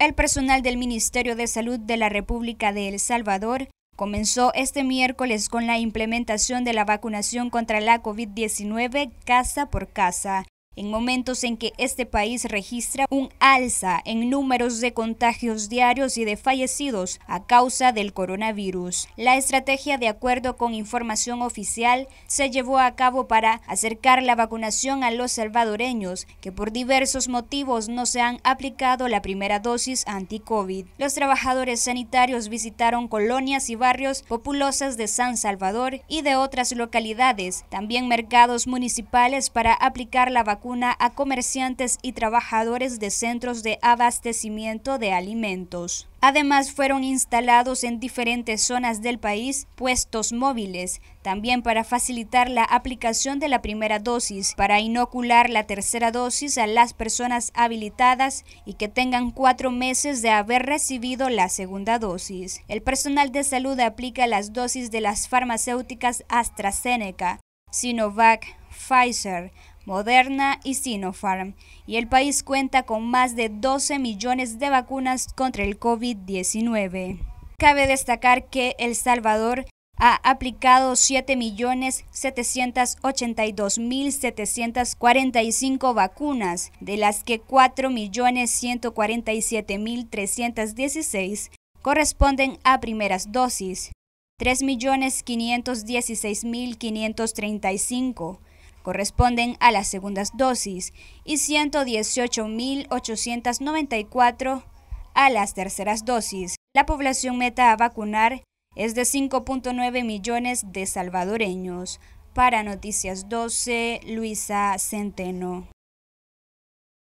El personal del Ministerio de Salud de la República de El Salvador comenzó este miércoles con la implementación de la vacunación contra la COVID-19 casa por casa en momentos en que este país registra un alza en números de contagios diarios y de fallecidos a causa del coronavirus. La estrategia, de acuerdo con información oficial, se llevó a cabo para acercar la vacunación a los salvadoreños que por diversos motivos no se han aplicado la primera dosis anti-COVID. Los trabajadores sanitarios visitaron colonias y barrios populosas de San Salvador y de otras localidades, también mercados municipales para aplicar la vacuna a comerciantes y trabajadores de centros de abastecimiento de alimentos. Además, fueron instalados en diferentes zonas del país puestos móviles, también para facilitar la aplicación de la primera dosis, para inocular la tercera dosis a las personas habilitadas y que tengan cuatro meses de haber recibido la segunda dosis. El personal de salud aplica las dosis de las farmacéuticas AstraZeneca, Sinovac, Pfizer, Moderna y Sinopharm, y el país cuenta con más de 12 millones de vacunas contra el COVID-19. Cabe destacar que El Salvador ha aplicado 7.782.745 vacunas, de las que 4.147.316 corresponden a primeras dosis, 3.516.535 corresponden a las segundas dosis y 118.894 a las terceras dosis. La población meta a vacunar es de 5.9 millones de salvadoreños. Para Noticias 12, Luisa Centeno.